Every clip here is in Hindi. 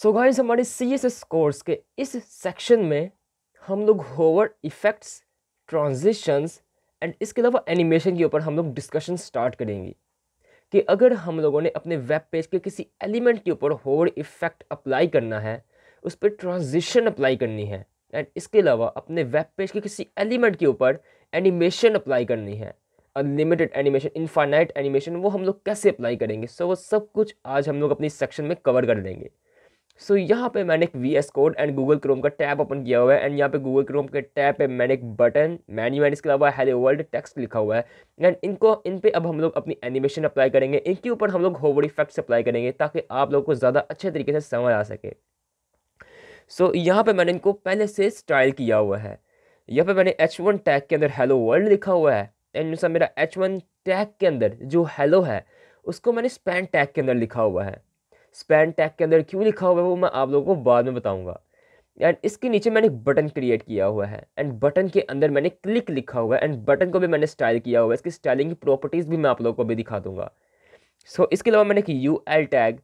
सो गाइस हमारे सी एस एस कोर्स के इस सेक्शन में हम लोग होवर इफेक्ट्स ट्रांजिशंस एंड इसके अलावा एनिमेशन के ऊपर हम लोग डिस्कशन स्टार्ट करेंगे कि अगर हम लोगों ने अपने वेब पेज के किसी एलिमेंट के ऊपर होवर इफेक्ट अप्लाई करना है उस पर ट्रांजिशन अप्लाई करनी है एंड इसके अलावा अपने वेब पेज के किसी एलिमेंट के ऊपर एनिमेशन अप्लाई करनी है अनलिमिटेड एनिमेशन इनफाइनाइट एनिमेशन वो हम लोग कैसे अप्लाई करेंगे सो so, वो सब कुछ आज हम लोग अपनी सेक्शन में कवर कर देंगे सो so, यहाँ पे मैंने एक V S code and Google Chrome का टैब ओपन किया हुआ है एंड यहाँ पे गूगल क्रोम के टैब पे मैंने एक बटन मैन्यू एंड इसके अलावा हेलो वर्ल्ड टेक्स्ट लिखा हुआ है एंड इनको इन पे अब हम लोग अपनी एनिमेशन अप्लाई करेंगे इनके ऊपर हम लोग होवर इफेक्ट्स अप्लाई करेंगे ताकि आप लोग को ज़्यादा अच्छे तरीके से समझ आ सके सो so, यहाँ पर मैंने इनको पहले से स्टाइल किया हुआ है यहाँ पर मैंने एच वन टैग के अंदर हेलो वर्ल्ड लिखा हुआ है एंड मेरा एच वन टैग के अंदर जो हेलो है उसको मैंने स्पैन टैग के अंदर लिखा हुआ है स्पैन टैग के अंदर क्यों लिखा हुआ है वो मैं आप लोगों को बाद में बताऊंगा एंड इसके नीचे मैंने एक बटन क्रिएट किया हुआ है एंड बटन के अंदर मैंने क्लिक लिखा हुआ है एंड बटन को भी मैंने स्टाइल किया हुआ है इसकी स्टाइलिंग की प्रॉपर्टीज़ भी मैं आप लोगों को भी दिखा दूंगा सो so, इसके अलावा मैंने एक U L tag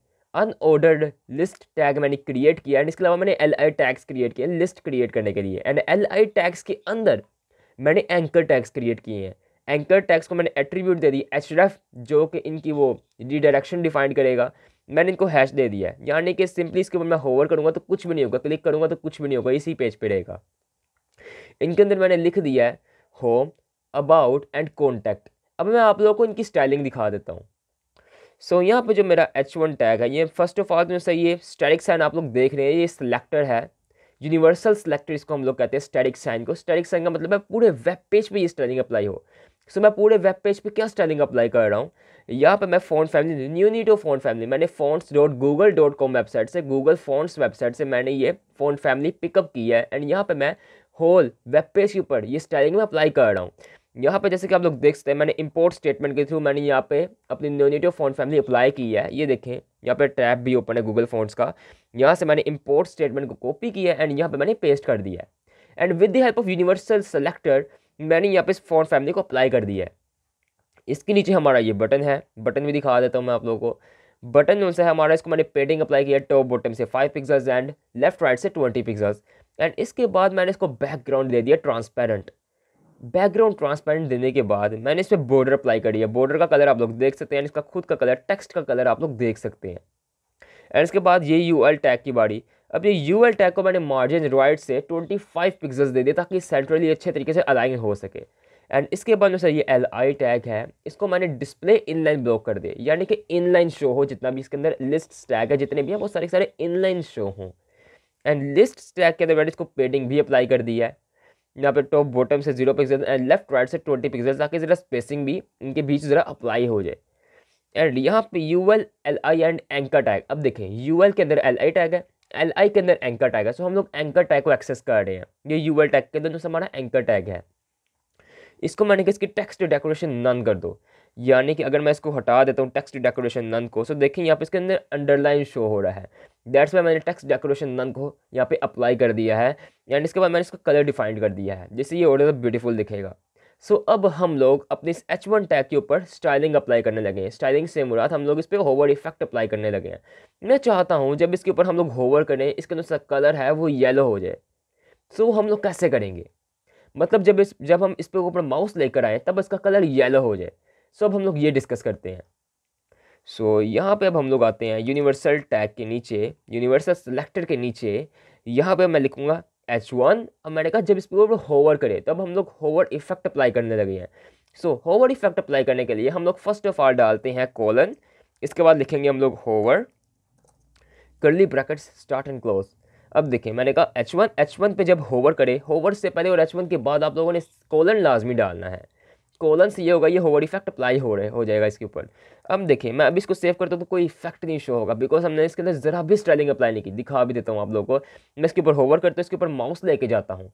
unordered list tag मैंने क्रिएट किया एंड इसके अलावा मैंने एल आई टैग्स क्रिएट किए लिस्ट क्रिएट करने के लिए एंड एल आई टैग्स के अंदर मैंने एंकर टैग्स क्रिएट किए हैं एंकर टैग्स को मैंने एट्रीब्यूट दे दी एच जो कि इनकी वो डायरेक्शन डिफाइन करेगा मैंने इनको हैश दे दिया है यानी कि सिंपली इसके ऊपर मैं होवर करूँगा तो कुछ भी नहीं होगा क्लिक करूँगा तो कुछ भी नहीं होगा इसी पेज पर रहेगा इनके अंदर मैंने लिख दिया है होम अबाउट एंड कॉन्टैक्ट अब मैं आप लोगों को इनकी स्टाइलिंग दिखा देता हूँ सो so, यहाँ पे जो मेरा एच वन टैग है ये फर्स्ट ऑफ ऑल जैसे ये स्टैटिक साइन आप लोग देख रहे हैं ये सिलेक्टर है यूनिवर्सल सिलेक्टर इसको हम लोग कहते हैं स्टैटिक साइन को स्टैटिक साइन का मतलब है पूरे वेब पेज पे ये स्टाइलिंग अप्लाई हो सो मैं पूरे वेब पेज पे क्या स्टाइलिंग अप्लाई कर रहा हूँ यहाँ पे मैं फ़ॉन्ट फैमिली न्यू नी फॉन्ट फैमिली मैंने fonts dot Google dot com website से गूगल फ़ॉन्ट्स वेबसाइट से मैंने ये फ़ॉन्ट फैमिली पिकअप की है एंड यहाँ पे मैं होल वेब पेज के ऊपर ये स्टाइलिंग में अप्लाई कर रहा हूँ यहाँ पे जैसे कि आप लोग देख सकते हैं मैंने इंपोर्ट स्टेटमेंट के थ्रू मैंने यहाँ पे अपनी न्यूनिटो फॉन्ट फैमिली अप्लाई की है ये देखें यहाँ पे टैब भी ओपन है गूगल फॉन्ट्स का यहाँ से मैंने इंपोर्ट स्टेटमेंट को कॉपी किया एंड यहाँ पर मैंने पेस्ट कर दिया and with the help of universal selector मैंने यहाँ पे इस फॉन्ट फैमिली को अप्लाई कर दिया है इसके नीचे हमारा ये बटन है बटन भी दिखा देता हूँ मैं आप लोगों को बटन जो उनसे हमारा इसको मैंने पेडिंग अप्लाई किया टॉप बॉटम से five pixels and left right से ट्वेंटी पिक्सल्स एंड इसके बाद मैंने इसको बैकग्राउंड दे दिया ट्रांसपेरेंट बैकग्राउंड ट्रांसपेरेंट देने के बाद मैंने इस पर बॉर्डर अप्लाई कर दिया बॉर्डर का कलर आप लोग देख सकते हैं इसका खुद का कलर टेक्स्ट का कलर आप लोग देख सकते हैं एंड इसके बाद ये यू एल टैग की बाड़ी अब ये यू एल टैग को मैंने मार्जिन राइट से 25 पिक्सल्स दे दिए ताकि सेंट्रली अच्छे तरीके से अलाइन हो सके एंड इसके बाद जो सर ये एल आई टैग है इसको मैंने डिस्प्ले इनलाइन ब्लॉक कर दिया यानी कि इनलाइन शो हो जितना भी इसके अंदर लिस्ट टैग है जितने भी हैं वो सारे सारे इनलाइन शो हों एंड लिस्ट टैग के अंदर मैंने इसको पेडिंग भी अप्लाई कर दिया है यहाँ पे टॉप बॉटम से zero pixel and left right से ट्वेंटी पिक्सल ताकि ज़रा स्पेसिंग भी इनके बीच ज़रा अप्लाई हो जाए एंड यहाँ पे U L L I and anchor tag अब देखें यू एल के अंदर एल आई टैग है एल आई के अंदर एंकर टैग है सो हम लोग एंकर टैग को एक्सेस कर रहे हैं ये यू एल टैग के अंदर जो हमारा एंकर टैग है इसको मैंने कि इसकी टेक्स्ट डेकोरेशन नन कर दो यानी कि अगर मैं इसको हटा देता हूँ टेक्स्ट डेकोरेशन नन को सो देखिए यहाँ पे इसके अंदर अंडरलाइन शो हो रहा है दैट्स वाई मैंने टेक्स्ट डेकोरेशन नन को यहाँ पे अप्लाई कर दिया है यानी इसके बाद मैंने इसका कलर डिफाइंड कर दिया है जिससे ये ज़्यादा ब्यूटीफुल दिखेगा सो so, अब हम लोग अपने इस एच वन टैग के ऊपर स्टाइलिंग अप्लाई करने लगे हैं स्टाइलिंग से मुराद हम लोग इस पर होवर इफेक्ट अप्लाई करने लगे हैं मैं चाहता हूँ जब इसके ऊपर हम लोग होवर करें इसका जो कलर है वो येलो हो जाए सो so, हम लोग कैसे करेंगे मतलब जब इस जब हम इस पर ऊपर माउस लेकर आए तब इसका कलर येलो हो जाए सो so, अब हम लोग ये डिस्कस करते हैं सो so, यहाँ पर अब हम लोग आते हैं यूनिवर्सल टैग के नीचे यूनिवर्सल सेलेक्टर के नीचे यहाँ पर मैं लिखूँगा एच वन अब मैंने कहा जब इस पर होवर करें तब हम लोग होवर इफेक्ट अप्लाई करने लगे हैं सो होवर इफेक्ट अप्लाई करने के लिए हम लोग फर्स्ट ऑफ ऑल डालते हैं कॉलन इसके बाद लिखेंगे हम लोग होवर करली ब्रैकेट्स स्टार्ट एंड क्लोज अब देखिए मैंने कहा एच वन एच वन पर जब होवर करे होवर से पहले और एच वन के बाद आप लोगों ने कोलन लाजमी डालना है कोलन से ये होगा ये होवर्ड इफेक्ट अप्लाई हो रहे हो जाएगा इसके ऊपर अब देखिए मैं अभी इसको सेव करता हूँ तो कोई इफेक्ट नहीं शो होगा बिकॉज हमने इसके अंदर ज़रा भी स्टाइलिंग अप्लाई नहीं की दिखा भी देता हूँ आप लोगों को मैं इसके ऊपर होवर करता हूँ इसके ऊपर माउस लेके जाता हूँ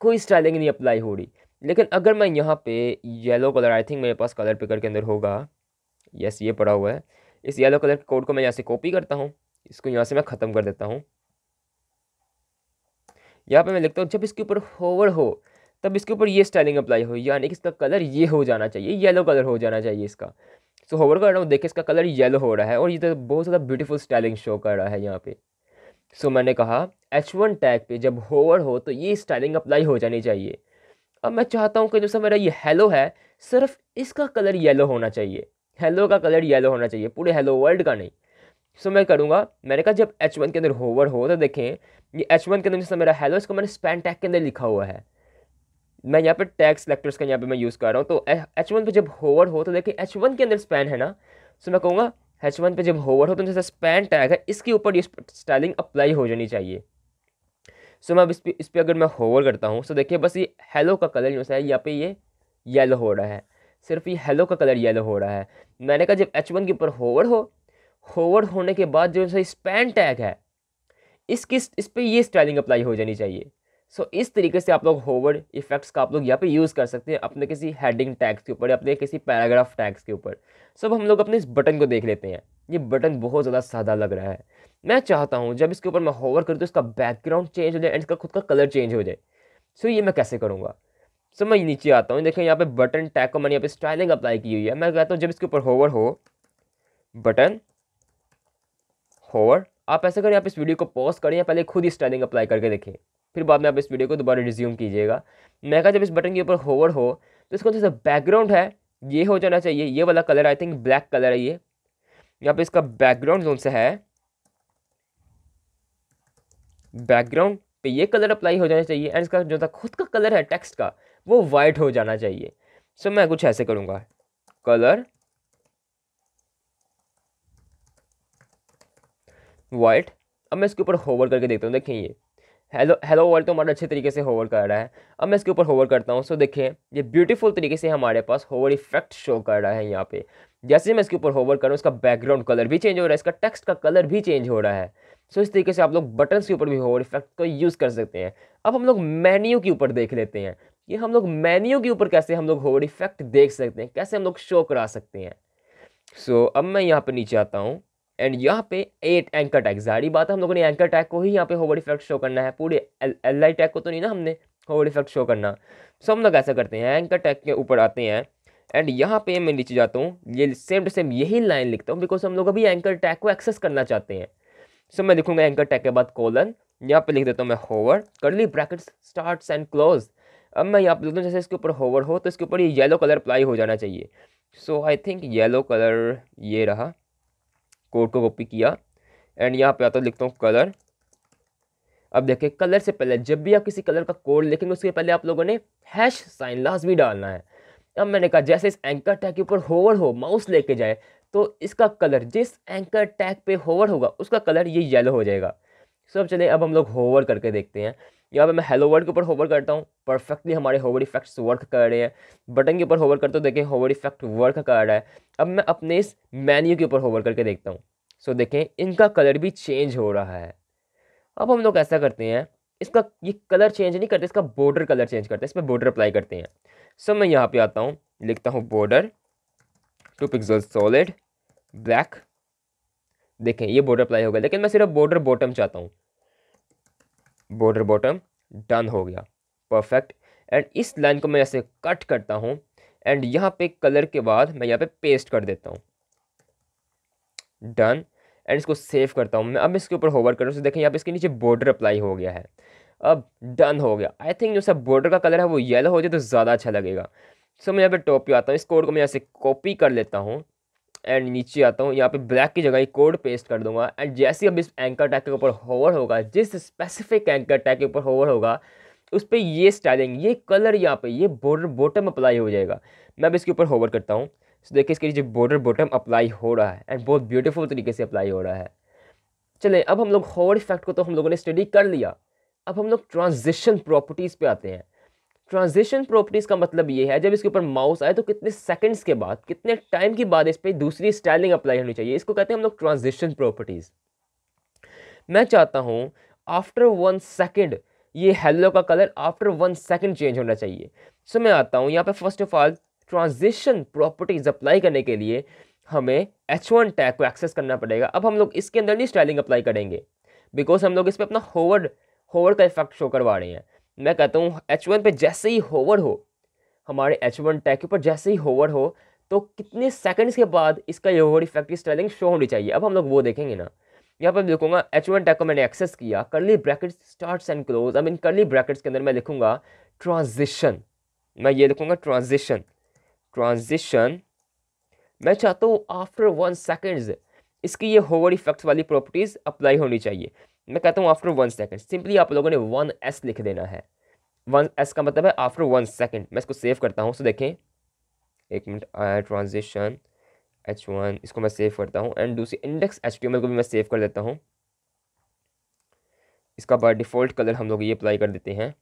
कोई स्टाइलिंग नहीं अप्लाई हो रही लेकिन अगर मैं यहाँ पे येलो कलर आई थिंक मेरे पास कलर पिकर के अंदर होगा यस ये पड़ा हुआ है इस येलो कलर के कोड को मैं यहाँ से कॉपी करता हूँ इसको यहाँ से मैं ख़त्म कर देता हूँ यहाँ पे मैं लिखता हूँ जब इसके ऊपर होवर हो तब इसके ऊपर ये स्टाइलिंग अप्लाई हो यानी कि इसका कलर ये हो जाना चाहिए येलो कलर हो जाना चाहिए इसका सो होवर कर रहा हूँ देखिए इसका कलर येलो हो रहा है और ये तो बहुत ज़्यादा ब्यूटीफुल स्टाइलिंग शो कर रहा है यहाँ पे सो so, मैंने कहा एच वन टैग पे जब होवर हो तो ये स्टाइलिंग अप्लाई हो जानी चाहिए अब मैं चाहता हूँ कि जैसे मेरा ये हेलो है सिर्फ इसका कलर येलो होना चाहिए हेलो का कलर येलो होना चाहिए पूरे हेलो वर्ल्ड का नहीं सो so, मैं करूँगा मैंने कहा जब एच वन के अंदर होवर हो तो देखें ये एच वन के अंदर जैसे मेरा हेलो इसको मैंने स्पैन टैग के अंदर लिखा हुआ है मैं यहाँ पर टैग सेलेक्टर्स का यहाँ पर मैं यूज़ कर रहा हूँ तो एच वन जब होवर हो तो देखिए एच वन के अंदर स्पैन है ना सो मैं कहूँगा एच वन जब होवर हो तो जैसे स्पैन टैग है इसके ऊपर ये स्टाइलिंग अप्लाई हो जानी चाहिए सो मैं अब इस पर इस पर अगर मैं होवर करता हूँ सो तो देखिए बस ये हेलो का कलर जो है यहाँ पे ये येलो हो रहा है सिर्फ ये हेलो का कलर येलो हो रहा है मैंने कहा जब एच वन के ऊपर होवर हो होवर होने के बाद जो है स्पैन टैग है इसकी इस पर ये स्टाइलिंग अप्लाई हो जानी चाहिए सो इस तरीके से आप लोग होवर्ड इफेक्ट्स का आप लोग यहाँ पे यूज़ कर सकते हैं अपने किसी हेडिंग टैग्स के ऊपर या अपने किसी पैराग्राफ टैग्स के ऊपर सब हम लोग अपने इस बटन को देख लेते हैं ये बटन बहुत ज़्यादा सादा लग रहा है मैं चाहता हूँ जब इसके ऊपर मैं होवर करूँ तो इसका बैकग्राउंड चेंज हो जाए एंड इसका खुद का कलर चेंज हो जाए सो ये मैं कैसे करूँगा सो मैं नीचे आता हूँ देखें यहाँ पर बटन टैग को मैंने यहाँ पर स्टाइलिंग अप्लाई की हुई है मैं कहता हूँ जब इसके ऊपर होवर हो बटन होवर आप ऐसे करें आप इस वीडियो को पॉज करें या पहले खुद ही स्टाइलिंग अप्लाई करके देखें फिर बाद में आप इस वीडियो को दोबारा रिज्यूम कीजिएगा मैं कहा जब इस बटन के ऊपर होवर हो तो इसका जो बैकग्राउंड है ये हो जाना चाहिए ये वाला colour I think black colour है ये यहाँ पे इसका बैकग्राउंड जोन सा है बैकग्राउंड पे ये कलर अप्लाई हो जाना चाहिए एंड इसका जो था खुद का कलर है टेक्स्ट का वो वाइट हो जाना चाहिए सो so, मैं कुछ ऐसे करूँगा कलर वाइट अब मैं इसके ऊपर होवर करके देखता हूँ देखें ये हेलो हेलो वर्ल्ड तो हमारा अच्छे तरीके से होवर कर रहा है अब मैं इसके ऊपर होवर करता हूँ सो देखिए ये ब्यूटीफुल तरीके से हमारे पास होवर इफेक्ट शो कर रहा है यहाँ पे जैसे मैं इसके ऊपर होवर करूँ इसका बैकग्राउंड कलर भी चेंज हो रहा है इसका टेक्स्ट का कलर भी चेंज हो रहा है सो इस तरीके से आप लोग बटन के ऊपर भी होवर इफेक्ट को यूज़ कर सकते हैं अब हम लोग मैन्यू के ऊपर देख लेते हैं कि हम लोग मेन्यू के ऊपर कैसे हम लोग होवर इफेक्ट देख सकते हैं कैसे हम लोग शो करा सकते हैं सो अब मैं यहाँ पर नीचे आता हूँ एंड यहाँ पे एट एंकर टैग जारी बात है हम लोगों ने एंकर टैग को ही यहाँ पे होवर इफेक्ट शो करना है पूरे एल आई टैग को तो नहीं ना हमने होवर इफेक्ट शो करना सो हम लोग ऐसा करते हैं एंकर टैग के ऊपर आते हैं एंड यहाँ पे मैं नीचे जाता हूँ ये सेम टू सेम यही लाइन लिखता हूँ बिकॉज हम लोग अभी एंकर टैग को एक्सेस करना चाहते हैं सो so, मैं लिखूंगा एंकर टैग के बाद कॉलन यहाँ पे लिख देता हूँ मैं होवर करली ब्रैकेट्स स्टार्ट एंड क्लोज अब मैं यहाँ पे लिखता हूँ जैसे इसके ऊपर होवर हो तो इसके ऊपर ये येलो कलर अप्लाई हो जाना चाहिए so I think yellow colour ये रहा कोड को कॉपी किया एंड यहाँ पे आता लिखता हूँ कलर अब देखिए कलर से पहले जब भी आप किसी कलर का कोड लिखेंगे उसके पहले आप लोगों ने हैश साइन लाजमी डालना है अब मैंने कहा जैसे इस एंकर टैग के ऊपर होवर हो माउस लेके जाए तो इसका कलर जिस एंकर टैग पे होवर होगा उसका कलर ये येलो हो जाएगा सब चले अब हम लोग होवर करके देखते हैं यहाँ पे मैं हेलो वर्ड के ऊपर होवर करता हूँ परफेक्टली हमारे होवर इफेक्ट्स वर्क कर रहे हैं बटन के ऊपर होवर करता हूँ देखें होवर इफेक्ट वर्क कर रहा है अब मैं अपने इस मेन्यू के ऊपर होवर करके देखता हूँ सो देखें इनका कलर भी चेंज हो रहा है अब हम लोग ऐसा करते हैं इसका ये कलर चेंज नहीं करते इसका बॉर्डर कलर चेंज करते हैं इस पर बॉर्डर अप्लाई करते हैं सो मैं यहाँ पर आता हूँ लिखता हूँ border two pixel solid black देखें ये बॉर्डर अप्लाई हो गया लेकिन मैं सिर्फ बॉर्डर बॉटम चाहता हूँ बॉर्डर बॉटम डन हो गया परफेक्ट एंड इस लाइन को मैं ऐसे कट करता हूँ एंड यहाँ पे कलर के बाद मैं यहाँ पे पेस्ट कर देता हूँ डन एंड इसको सेव करता हूँ मैं अब इसके ऊपर होवर करूँ तो देखें यहाँ पे इसके नीचे बॉर्डर अप्लाई हो गया है अब डन हो गया आई थिंक जो सब बॉर्डर का कलर है वो येलो हो जाए तो ज़्यादा अच्छा लगेगा सो so, मैं यहाँ पे टॉप पे आता हूँ इस कोड को मैं यहाँ से कॉपी कर लेता हूँ एंड नीचे आता हूँ यहाँ पे ब्लैक की जगह ही कोड पेस्ट कर दूंगा एंड जैसे अब इस एंकर टैग के ऊपर होवर होगा जिस स्पेसिफिक एंकर टैग के ऊपर होवर होगा उस पर ये स्टाइलिंग ये कलर यहाँ पे ये बॉर्डर बॉटम अप्लाई हो जाएगा मैं अब इसके ऊपर होवर करता हूँ तो देखिए इसके नीचे बॉर्डर बॉटम अप्लाई हो रहा है एंड बहुत ब्यूटीफुल तरीके से अप्लाई हो रहा है चलें अब हम लोग होवर इफेक्ट को तो हम लोगों ने स्टडी कर लिया अब हम लोग ट्रांजिशन प्रॉपर्टीज़ पर आते हैं ट्रांजिशन प्रॉपर्टीज का मतलब ये है जब इसके ऊपर माउस आए तो कितने सेकंड्स के बाद कितने टाइम के बाद इस पर दूसरी स्टाइलिंग अप्लाई होनी चाहिए इसको कहते हैं हम लोग ट्रांजिशन प्रॉपर्टीज मैं चाहता हूँ आफ्टर वन सेकेंड ये हेलो का colour after one second change होना चाहिए सो so, मैं आता हूँ यहाँ पर first of all transition properties apply करने के लिए हमें एच वन टैग को एक्सेस करना पड़ेगा अब हम लोग इसके अंदर नहीं स्टाइलिंग अप्लाई करेंगे बिकॉज हम लोग इस पर अपना होवर्ड होवर्ड का इफेक्ट शो करवा रहे हैं मैं कहता हूँ एच वन पर जैसे ही होवर हो हमारे एच वन टैक पर जैसे ही होवर हो तो कितने सेकंड्स के बाद इसका ये होवर इफेक्टिव स्टाइलिंग शो होनी चाहिए अब हम लोग वो देखेंगे ना यहाँ पर लिखूंगा एच वन टैक को मैंने एक्सेस किया करली ब्रैकेट स्टार्ट एंड क्लोज अब इन करली ब्रैकेट्स के अंदर मैं लिखूंगा ट्रांजिशन मैं ये लिखूंगा ट्रांजिशन ट्रांजिशन मैं चाहता हूँ आफ्टर वन सेकेंड्स इसकी ये होवर इफेक्ट्स वाली प्रॉपर्टीज़ अप्लाई होनी चाहिए मैं कहता हूँ आफ्टर वन सेकेंड सिंपली आप लोगों ने वन एस लिख देना है वन एस का मतलब है आफ्टर वन सेकेंड मैं इसको सेव करता हूँ सो देखें एक मिनट ट्रांजिशन एच वन इसको मैं सेव करता हूँ एंड दूसरी इंडेक्स एच को भी मैं सेव कर देता हूँ इसका बाय डिफ़ॉल्ट कलर हम लोग ये अप्लाई कर देते हैं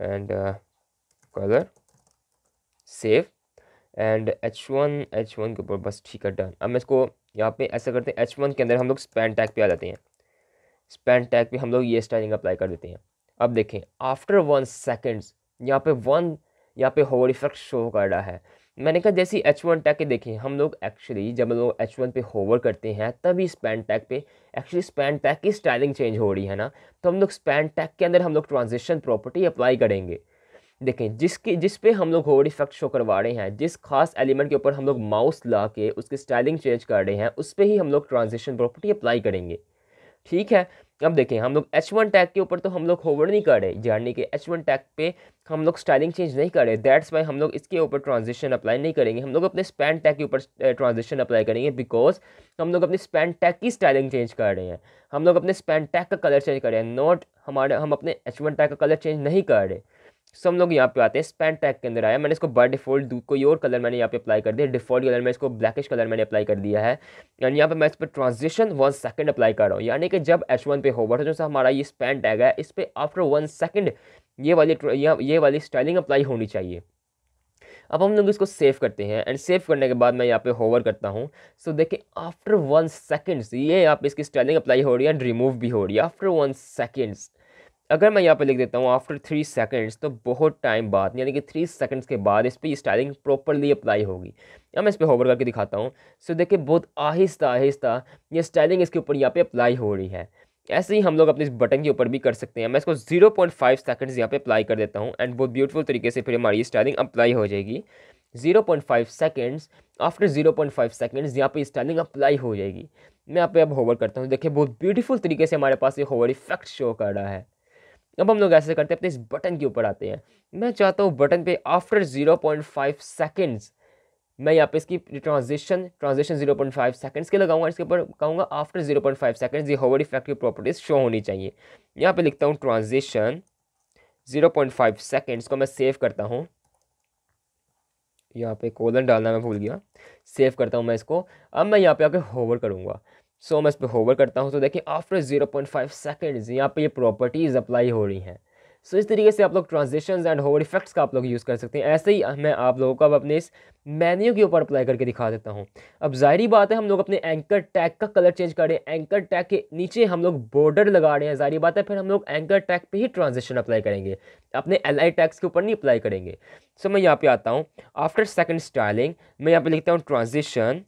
and colour save and H one H one के ऊपर बस ठीक है डन अब मैं इसको यहाँ पे ऐसा करते हैं एच वन के अंदर हम लोग स्पैन टैग पे आ जाते हैं स्पैन टैग पे हम लोग ये स्टाइलिंग अप्लाई कर देते हैं अब देखें आफ्टर वन सेकेंड्स यहाँ पे वन यहाँ पे होवर इफेक्ट शो कर रहा है मैंने कहा जैसे एच वन टैग के देखें हम लोग एक्चुअली जब लोग एच वन पे होवर करते हैं तभी स्पैन टैग पे एक्चुअली स्पैन टैग की स्टाइलिंग चेंज हो रही है ना तो हम लोग स्पैन टैग के अंदर हम लोग ट्रांजिशन प्रॉपर्टी अप्लाई करेंगे देखें जिसकी जिस पे हम लोग होड इफेक्ट शो करवा रहे हैं जिस खास एलिमेंट के ऊपर हम लोग माउस ला के उसकी स्टाइलिंग चेंज कर रहे हैं उस पर ही हम लोग ट्रांजिशन प्रॉपर्टी अप्लाई करेंगे ठीक है अब देखें हम लोग एच वन टैग के ऊपर तो हम लोग होवर नहीं कर रहे यानी कि एच वन टैग पे हम लोग स्टाइलिंग चेंज नहीं कर रहे दैट्स वाई हम लोग इसके ऊपर ट्रांजिशन अप्लाई नहीं करेंगे हम लोग अपने स्पैन टैग के ऊपर ट्रांजिशन अप्लाई करेंगे बिकॉज हम लोग अपने स्पैन टैग की स्टाइलिंग चेंज कर रहे हैं हम लोग अपने स्पैन टैग का कलर चेंज कर रहे हैं नॉट हमारे हम अपने एच वन टैग का कलर चेंज नहीं कर रहे सो हम लोग यहाँ पे आते हैं स्पैन टैग के अंदर आया मैंने इसको बाय डिफॉल्ट कोई और कलर मैंने यहाँ पे अप्लाई कर दिया डिफॉल्ट कलर में इसको ब्लैकिश कलर मैंने अप्लाई कर दिया है एंड यहाँ पे मैं इस पर ट्रांजिशन वन सेकंड अप्लाई कर रहा हूँ यानी कि जब एच वन पे होवर तो जो हमारा ये स्पैन टैग है इस पर आफ्टर वन सेकेंड ये वाली ये वाली स्टाइलिंग अप्लाई होनी चाहिए अब हम लोग इसको सेव करते हैं एंड सेव करने के बाद मैं यहाँ पे होवर करता हूँ सो so, देखिए आफ्टर वन सेकेंड्स ये यहाँ पे इसकी स्टाइलिंग अप्लाई हो रही है एंड रिमूव भी हो रही है आफ्टर वन सेकेंड्स अगर मैं यहाँ पर लिख देता हूँ आफ्टर थ्री सेकेंड्स तो बहुत टाइम बाद यानी कि थ्री सेकेंड्स के बाद इस पर स्टाइलिंग प्रॉपरली अप्लाई होगी अब मैं इस पर होवर करके दिखाता हूँ सो देखिए बहुत आहिस्ता आहिस्ता ये स्टाइलिंग इसके ऊपर यहाँ पे अप्लाई हो रही है ऐसे ही हम लोग अपने इस बटन के ऊपर भी कर सकते हैं मैं इसको 0.5 पॉइंट फाइव सेकेंड्स यहाँ पर अप्लाई कर देता हूँ एंड बहुत ब्यूटीफुल तरीके से फिर हमारी स्टाइलिंग अप्लाई हो जाएगी 0.5 seconds after zero point five seconds यहाँ पर स्टाइलिंग अप्लाई हो जाएगी मैं यहाँ पे अब होवर करता हूँ देखिए बहुत ब्यूटीफुल तरीके से हमारे पास ये होवर इफेक्ट शो कर रहा है अब हम लोग ऐसे करते हैं अपने इस बटन के ऊपर आते हैं मैं चाहता हूँ बटन पे after zero point five seconds मैं यहाँ पे इसकी transition transition zero point five seconds के लगाऊंगा इसके ऊपर कहूँगा after zero point five seconds ये होवर इफेक्ट की प्रॉपर्टीज़ शो होनी चाहिए यहाँ पे लिखता हूँ transition zero point five seconds को मैं सेव करता हूँ यहाँ पे कोलन डालना मैं भूल गया सेव करता हूँ मैं इसको अब मैं यहाँ पे आके होवर करूँगा सो मैं इस पर होवर करता हूँ तो देखिए after zero point five seconds यहाँ पर ये प्रॉपर्टीज़ अप्लाई हो रही हैं सो so, इस तरीके से आप लोग ट्रांजेक्शन एंड होवर इफेक्ट्स का आप लोग यूज़ कर सकते हैं ऐसे ही मैं आप लोगों को अब अपने इस मेन्यू के ऊपर अप्लाई करके दिखा देता हूँ अब जाहिर बात है हम लोग अपने एंकर टैग का कलर चेंज कर रहे हैं एंकर टैग के नीचे हम लोग बॉर्डर लगा रहे हैं जाहिर बात है फिर हम लोग एंकर टैग पे ही ट्रांजेक्शन अप्लाई करेंगे अपने एल आई टैक्स के ऊपर नहीं अप्लाई करेंगे सो so, मैं यहाँ पे आता हूँ आफ्टर सेकेंड स्टाइलिंग मैं यहाँ पर लिखता हूँ transaction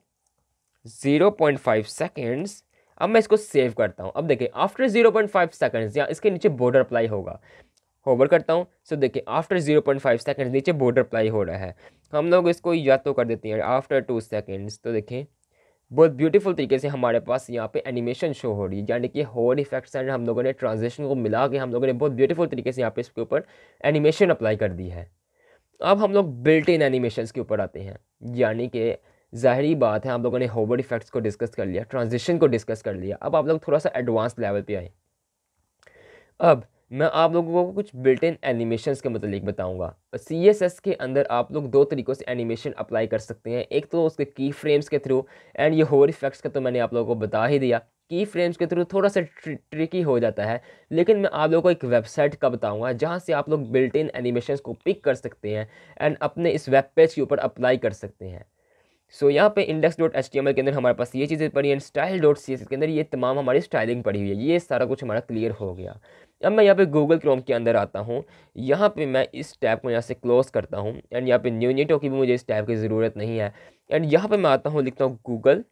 zero point five seconds अब मैं इसको सेव करता हूँ अब देखें after zero point five seconds या इसके नीचे बॉर्डर अप्लाई होगा होवर करता हूँ सो देखिए after zero point five seconds नीचे बॉर्डर अप्लाई हो रहा है हम लोग इसको या तो कर देते हैं आफ्टर टू सेकेंड्स तो देखें बहुत ब्यूटीफुल तरीके से हमारे पास यहाँ पे एनिमेशन शो हो रही है यानी कि होर इफेक्ट्स एंड हम लोगों ने ट्रांजेक्शन को मिला के हम लोगों ने बहुत ब्यूटीफुल तरीके से यहाँ पे इसके ऊपर एनिमेशन अप्लाई कर दी है अब हम लोग बिल्ट इन एनिमेशन के ऊपर आते हैं यानी कि ज़ाहरी बात है आप लोगों ने होवर्ड इफेक्ट्स को डिस्कस कर लिया ट्रांजिशन को डिस्कस कर लिया अब आप लोग थोड़ा सा एडवांस लेवल पे आए अब मैं आप लोगों को कुछ बिल्ट इन एनिमेशन के मतलब बताऊंगा सी एस एस के अंदर आप लोग दो तरीक़ों से एनिमेशन अप्लाई कर सकते हैं एक तो उसके की फ्रेम्स के थ्रू एंड ये होवर इफेक्ट्स का तो मैंने आप लोगों को बता ही दिया की फ्रेम्स के थ्रू थोड़ा सा ट्रिकी हो जाता है लेकिन मैं आप लोगों को एक वेबसाइट का बताऊंगा जहां से आप लोग बिल्ट इन एनिमेशन को पिक कर सकते हैं एंड अपने इस वेब पेज के ऊपर अप्लाई कर सकते हैं सो so, यहाँ पे इंडेक्स डॉट एच के अंदर हमारे पास ये चीज़ें पड़ी हैं स्टाइल डॉट सी के अंदर ये तमाम हमारी स्टाइलिंग पड़ी हुई है ये सारा कुछ हमारा क्लियर हो गया अब मैं यहाँ पे गूगल क्रोम के अंदर आता हूँ यहाँ पे मैं इस टैब को यहाँ से क्लोज करता हूँ एंड यहाँ पे न्यूनिटो की भी मुझे इस टैब की ज़रूरत नहीं है एंड यहाँ पर मैं आता हूँ लिखता हूँ गूगल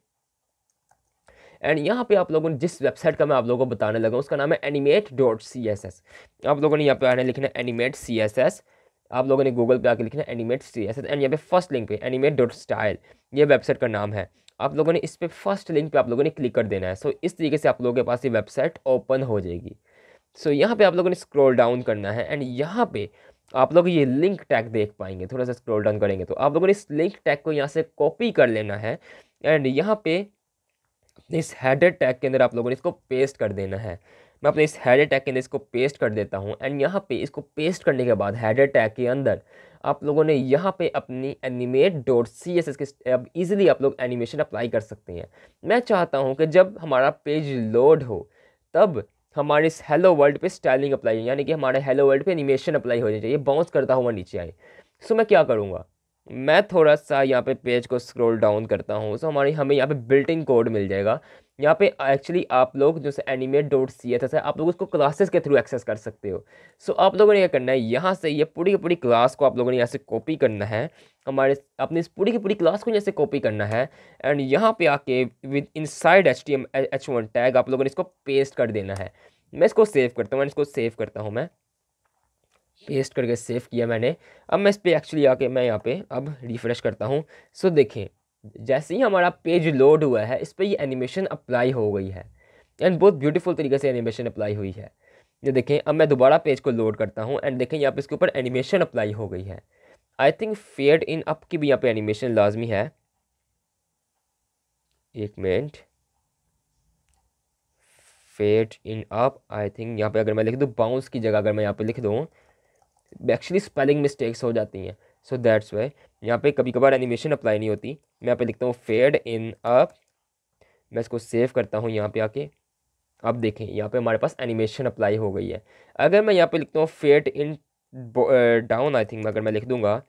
एंड यहाँ पे आप लोगों ने जिस वेबसाइट का मैं आप लोगों को बताने लगा उसका नाम है animate dot C S S आप लोगों ने यहाँ पे आने लिखना एनिमेट सी एस एस आप लोगों ने गूगल पे आके लिखना एनिमेट सी एस एंड यहाँ पे फर्स्ट लिंक पे एनिमेट डॉट स्टाइल ये वेबसाइट का नाम है आप लोगों ने इस पर फर्स्ट लिंक पे आप लोगों ने क्लिक कर देना है सो इस तरीके से आप लोगों के पास ये वेबसाइट ओपन हो जाएगी सो यहाँ पे आप लोगों ने स्क्रॉल डाउन करना है एंड यहाँ पे आप लोग ये लिंक टैग देख पाएंगे थोड़ा सा स्क्रॉल डाउन करेंगे तो आप लोगों ने इस लिंक टैग को यहाँ से कॉपी कर लेना है एंड यहाँ पे इस हेडर टैग के अंदर आप लोगों ने इसको पेस्ट कर देना है मैं अपने इस हेड अटैक के अंदर इसको पेस्ट कर देता हूँ एंड यहाँ पे इसको पेस्ट करने के बाद हेड अटैक के अंदर आप लोगों ने यहाँ पे अपनी animate dot C S S के अब ईजिली आप लोग एनिमेशन अप्लाई कर सकते हैं मैं चाहता हूँ कि जब हमारा पेज लोड हो तब हमारे इस हेलो वर्ल्ड पे स्टाइलिंग अप्लाई यानी कि हमारे हेलो वर्ल्ड पे एनिमेशन अप्लाई हो जाए चाहिए बाउंस करता हुआ नीचे आए सो मैं क्या करूँगा मैं थोड़ा सा यहाँ पे पेज को स्क्रॉल डाउन करता हूँ सो हमारी हमें यहाँ पे बिल्टिंग कोड मिल जाएगा यहाँ पे एक्चुअली आप लोग जो एनिमेट डॉट सी एस है आप लोग उसको क्लासेस के थ्रू एक्सेस कर सकते हो सो so, आप लोगों ने क्या करना है यहाँ से ये यह पूरी की पूरी क्लास को आप लोगों ने यहाँ से कॉपी करना है हमारे अपने इस पूरी की पूरी क्लास को यहाँ से कॉपी करना है एंड यहाँ पे आके with in side H T M H one tag आप लोगों ने इसको पेस्ट कर देना है मैं इसको सेव करता हूँ इसको सेव करता हूँ मैं पेस्ट करके सेव किया मैंने अब मैं इस पर एक्चुअली आके मैं यहाँ पे अब रिफ़्रेश करता हूँ सो so, देखें जैसे ही हमारा पेज लोड हुआ है इस पर ये एनिमेशन अप्लाई हो गई है एंड बहुत ब्यूटीफुल तरीके से एनिमेशन अप्लाई हुई है ये देखें अब मैं दोबारा पेज को लोड करता हूँ एंड देखें यहाँ पे इसके ऊपर एनिमेशन अप्लाई हो गई है I think fade in up की भी यहाँ पे एनिमेशन लाजमी है एक minute fade in up I think यहाँ पे अगर मैं लिख दूँ बाउंस की जगह अगर मैं यहाँ पे लिख दूँ एक्चुअली स्पेलिंग मिस्टेक्स हो जाती हैं सो दैट्स वाई यहाँ पे कभी कभार एनिमेशन अप्लाई नहीं होती मैं यहाँ पे लिखता हूँ फेड इन अप मैं इसको सेव करता हूँ यहाँ पे आके अब देखें यहाँ पे हमारे पास एनिमेशन अप्लाई हो गई है अगर मैं यहाँ पे लिखता हूँ fade in down I think अगर मैं लिख दूँगा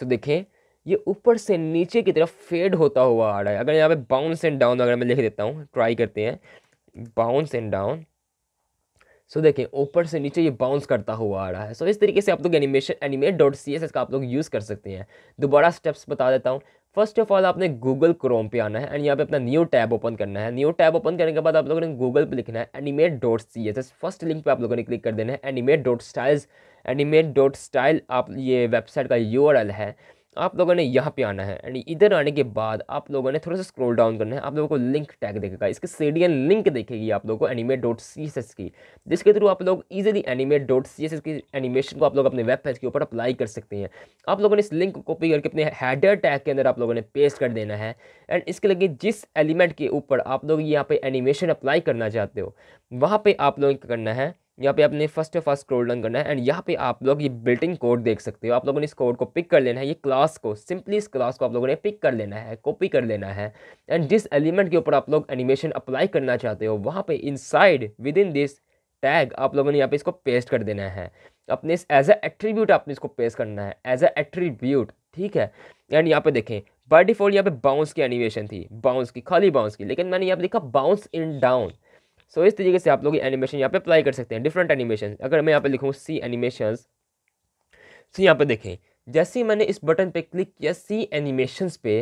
सो देखें ये ऊपर से नीचे की तरफ फेड होता हुआ आ रहा है अगर यहाँ पे बाउंस एंड डाउन अगर मैं लिख देता हूँ ट्राई करते हैं बाउंस एंड डाउन सो देखें ऊपर से नीचे ये बाउंस करता हुआ आ रहा है सो so, इस तरीके से आप लोग animation animate dot C S S का आप लोग यूज़ कर सकते हैं दोबारा स्टेप्स बता देता हूँ फर्स्ट ऑफ ऑल आपने गूगल क्रोम पे आना है एंड यहाँ पे अपना न्यू टैब ओपन करना है न्यू टैब ओपन करने के बाद आप लोगों ने गूगल पे लिखना है animate dot C S S first link पे आप लोगों ने क्लिक कर देना है animate dot styles animate dot style आप ये वेबसाइट का यू है आप लोगों ने यहाँ पे आना है एंड इधर आने के बाद आप लोगों ने थोड़ा सा स्क्रॉल डाउन करना है आप लोगों को लिंक टैग देखेगा इसके सी लिंक देखेगी आप लोगों को animate dot C S S की जिसके थ्रू आप लोग easily animate dot C S S की एनिमेशन को आप लोग अपने वेब पेज के ऊपर अप्लाई कर सकते हैं आप लोगों ने इस लिंक को कॉपी करके अपने हैडर टैग के अंदर आप लोगों ने पेस्ट कर देना है एंड इसके लगे जिस एलिमेंट के ऊपर आप लोग यहाँ पर एनिमेशन अप्लाई करना चाहते हो वहाँ पर आप लोगों को करना है यहाँ पे आपने फर्स्ट फर्स्ट स्क्रोल डन करना है एंड यहाँ पे आप लोग ये बिल्टिंग कोड देख सकते हो आप लोगों ने इस कोड को पिक कर लेना है ये क्लास को सिंपली इस क्लास को आप लोगों ने पिक कर लेना है कॉपी कर लेना है एंड जिस एलिमेंट के ऊपर आप लोग एनिमेशन अप्लाई करना चाहते हो वहाँ पे inside with in this tag आप लोगों ने यहाँ पे इसको पेस्ट कर देना है अपने इस एज अ एट्रीब्यूट आपने इसको पेस्ट करना है एज अ एट्रीब्यूट ठीक है एंड यहाँ पे देखें बाई डिफॉल्ट यहाँ पे बाउंस की एनिमेशन थी बाउंस की खाली बाउंस की लेकिन मैंने यहाँ पे लिखा बाउंस इन डाउन सो इस तरीके से आप लोग एनिमेशन यहाँ पे अप्लाई कर सकते हैं डिफरेंट एनिमेशन अगर मैं यहाँ पे लिखूँ सी एनिमेशन सो यहाँ पे देखें जैसे ही मैंने इस बटन पे क्लिक किया सी एनिमेशन पे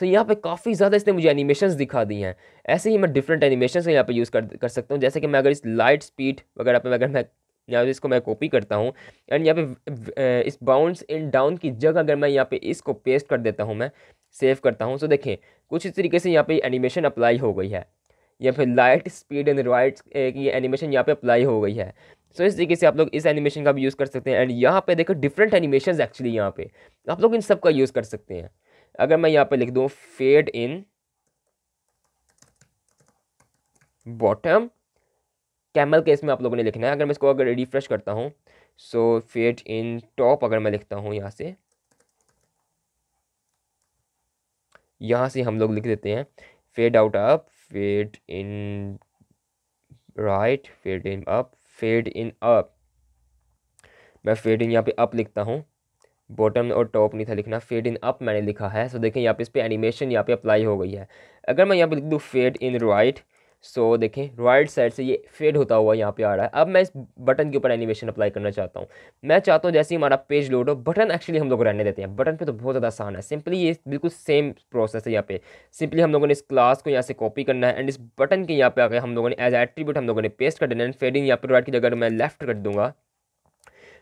सो यहाँ पे काफ़ी ज़्यादा इसने मुझे एनिमेशन दिखा दी हैं ऐसे ही मैं डिफरेंट एनिमेशन यहाँ पे यूज़ कर कर सकता हूँ जैसे कि मैं अगर इस लाइट स्पीड वगैरह पे अगर मैं यहाँ पर इसको मैं कॉपी करता हूँ एंड यहाँ पे इस बाउंस इन डाउन की जगह अगर मैं यहाँ पे इसको पेस्ट कर देता हूँ मैं सेव करता हूँ सो देखें कुछ इस तरीके से यहाँ पे एनिमेशन अप्लाई हो गई है या फिर लाइट स्पीड एंड राइट की एनिमेशन यहाँ पे अप्लाई हो गई है सो so, इस तरीके से आप लोग इस एनिमेशन का भी यूज़ कर सकते हैं एंड यहाँ पे देखो डिफरेंट एनिमेशन एक्चुअली यहाँ पे आप लोग इन सब का यूज़ कर सकते हैं अगर मैं यहाँ पे लिख दूँ fade in bottom camel case में आप लोगों ने लिखना है अगर मैं इसको अगर रिफ्रेश करता हूँ सो फेड इन टॉप अगर मैं लिखता हूँ यहाँ से यहाँ से हम लोग लिख देते हैं fade out up fade in right fade in up fade in up मैं फेड इन यहाँ पे अप लिखता हूँ बॉटम और टॉप नहीं था लिखना फेड इन अप मैंने लिखा है सो देखें यहाँ पे इस पर एनिमेशन यहाँ पे अप्लाई हो गई है अगर मैं यहाँ पे लिख दूँ fade in right so so, देखें राइट साइड से ये फेड होता हुआ यहाँ पे आ रहा है अब मैं इस बटन के ऊपर एनिमेशन अप्लाई करना चाहता हूँ मैं चाहता हूँ जैसे ही हमारा पेज लोड हो बटन एक्चुअली हम लोग रहने देते हैं बटन पे तो बहुत ज़्यादा आसान है सिंपली ये बिल्कुल सेम प्रोसेस है यहाँ पे सिंपली हम लोगों ने इस क्लास को यहाँ से कॉपी करना है एंड इस बटन के यहाँ पे आकर हम लोगों ने एज एट्रीब्यूट हम लोगों ने पेस्ट कर देना फेडिंग यहाँ पर राइट की जगह मैं लेफ्ट कर दूँगा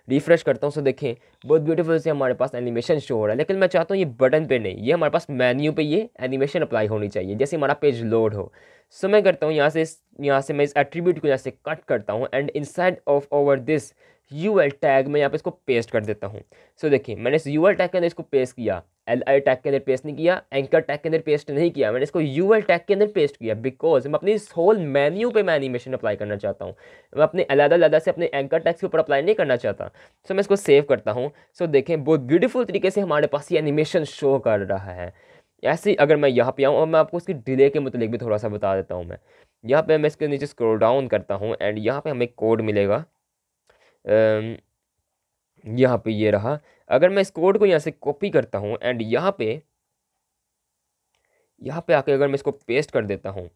रिफ्रेश करता हूँ सो देखें बहुत ब्यूटीफुल से हमारे पास एनिमेशन शो हो रहा है लेकिन मैं चाहता हूँ ये बटन पे नहीं ये हमारे पास मेन्यू पे ये एनिमेशन अप्लाई होनी चाहिए जैसे हमारा पेज लोड हो सो मैं करता हूँ यहाँ से इस यहाँ से मैं इस एट्रीब्यूट को यहाँ से कट करता हूँ and inside of over this U L tag में यहाँ पे इसको पेस्ट कर देता हूँ सो so, देखिए मैंने इस यू एल टैग के अंदर इसको पेस्ट किया एल आई टैग के अंदर पेस्ट नहीं किया एंकर टैग के अंदर पेस्ट नहीं किया मैंने इसको यू एल टैग के अंदर पेस्ट किया बिकॉज मैं अपनी होल मेन्यू पे मैं एनिमेशन अप्लाई करना चाहता हूँ मैं अपने अलहदा अलहदा से अपने एंकर टैग के ऊपर अप्लाई नहीं करना चाहता सो so, मैं इसको सेव करता हूँ सो so, देखें बहुत ब्यूटीफुल तरीके से हमारे पास ये एनिमेशन शो कर रहा है ऐसे ही अगर मैं यहाँ पे आऊँ और मैं आपको इसकी डिले के मतलब भी थोड़ा सा बता देता हूँ मैं यहाँ पे मैं इसके नीचे स्क्रोल डाउन करता हूँ एंड यहाँ पे हमें कोड मिलेगा यहाँ पे ये रहा अगर मैं इस कोड को यहाँ से कॉपी करता हूँ एंड यहाँ पे यहाँ पे आके अगर मैं इसको पेस्ट कर देता हूँ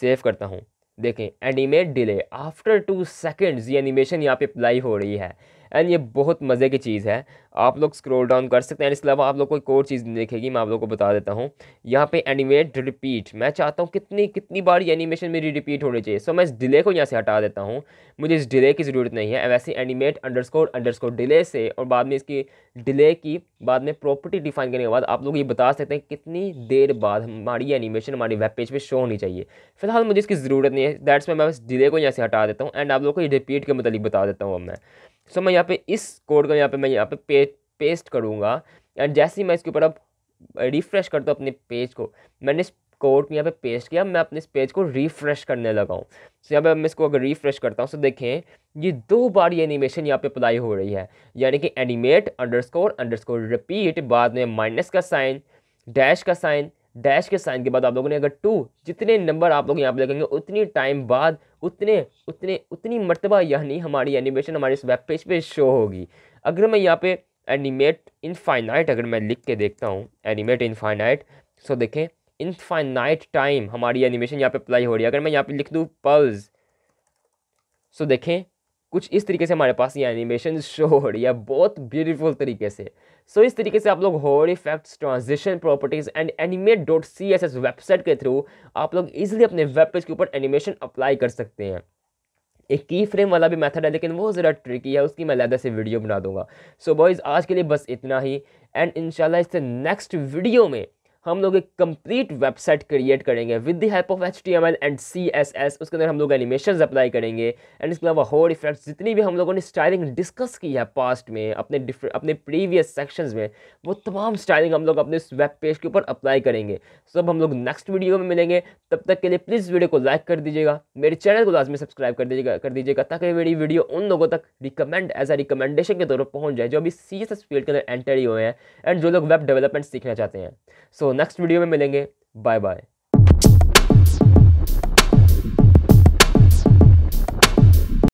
सेव करता हूँ देखें animate delay after two seconds ये एनिमेशन यहाँ पे अप्लाई हो रही है एंड ये बहुत मज़े की चीज़ है आप लोग स्क्रॉल डाउन कर सकते हैं इसके अलावा आप लोग को एक और चीज़ देखेगी मैं आप लोग को बता देता हूँ यहाँ पे एनिमेट रिपीट मैं चाहता हूँ कितनी कितनी बार ये एनिमेशन मेरी रिपीट होनी चाहिए सो मैं इस डिले को यहाँ से हटा देता हूँ मुझे इस डिले की ज़रूरत नहीं है वैसे animate underscore underscore delay से और बाद में इसकी डिले की बाद में प्रॉपर्टी डिफाइन करने के बाद आप लोग ये बता सकते हैं कितनी देर बाद हमारी एनिमेशन हमारी वेब पेज पर शो होनी चाहिए फिलहाल मुझे इसकी ज़रूरत नहीं है दैट्स में मैं इस डिले को यहाँ से हटा देता हूँ एंड आप लोग को ये रिपीट के मतलब बता देता हूँ अब मैं सो मैं यहाँ पे इस कोड को यहाँ पे मैं यहाँ पे पे पेस्ट करूँगा एंड जैसे ही मैं इसके ऊपर अब रिफ़्रेश करता हूँ अपने पेज को मैंने इस कोड को यहाँ पे पेस्ट किया मैं अपने इस पेज को रिफ़्रेश करने लगा हूँ सो यहाँ पे मैं इसको अगर रिफ़्रेश करता हूँ तो देखें ये दो बार ये एनिमेशन यहाँ पे अप्लाई हो रही है यानी कि एनिमेट अंडरस्कोर अंडरस्कोर रिपीट बाद में माइनस का साइन डैश का साइन डैश के साइन के बाद आप लोगों ने अगर टू जितने नंबर आप लोग यहाँ पे देखेंगे उतनी टाइम बाद उतने उतने उतनी मरतबा यानी हमारी एनिमेशन हमारे इस वेब पेज पे शो होगी अगर मैं यहाँ पे एनिमेट इनफाइनाइट अगर मैं लिख के देखता हूँ एनिमेट इनफाइनाइट सो देखें इनफाइनाइट टाइम हमारी एनिमेशन यहाँ पे अप्लाई हो रही है अगर मैं यहाँ पे लिख दूँ पल्स सो देखें कुछ इस तरीके से हमारे पास ये एनिमेशन शो हो रही है बहुत ब्यूटीफुल तरीके से सो so, इस तरीके से आप लोग hover effects transition properties and animate dot C S S website के थ्रू आप लोग इजीली अपने वेब पेज के ऊपर एनिमेशन अप्लाई कर सकते हैं एक की फ्रेम वाला भी मेथड है लेकिन वो ज़रा ट्रिकी है उसकी मैं लहदा से वीडियो बना दूंगा सो so, बॉयज़ आज के लिए बस इतना ही एंड इन इससे नेक्स्ट वीडियो में हम लोग एक कंप्लीट वेबसाइट क्रिएट करेंगे with the help of H T M L and C S S उसके अंदर हम लोग एनिमेशन अप्लाई करेंगे एंड इसके अलावा होर इफेक्ट्स जितनी भी हम लोगों ने स्टाइलिंग डिस्कस की है पास्ट में अपने अपने प्रीवियस सेक्शन में वो तमाम स्टाइलिंग हम लोग अपने उस वेब पेज के ऊपर अप्लाई करेंगे सब हम लोग नेक्स्ट वीडियो में मिलेंगे तब तक के लिए प्लीज़ वीडियो को लाइक कर दीजिएगा मेरे चैनल को लाजमी सब्सक्राइब कर दीजिएगा कर दीजिएगा ताकि मेरी वीडियो उन लोगों तक रिकमेंड एज अ रिकमेंडेशन के तौर पर पहुँच जाए जो अभी सी एस एस फील्ड के अंदर एंटर ही हुए हैं एंड जो लोग वेब डेवलपमेंट सीखना चाहते हैं सो नेक्स्ट वीडियो तो में मिलेंगे बाय बाय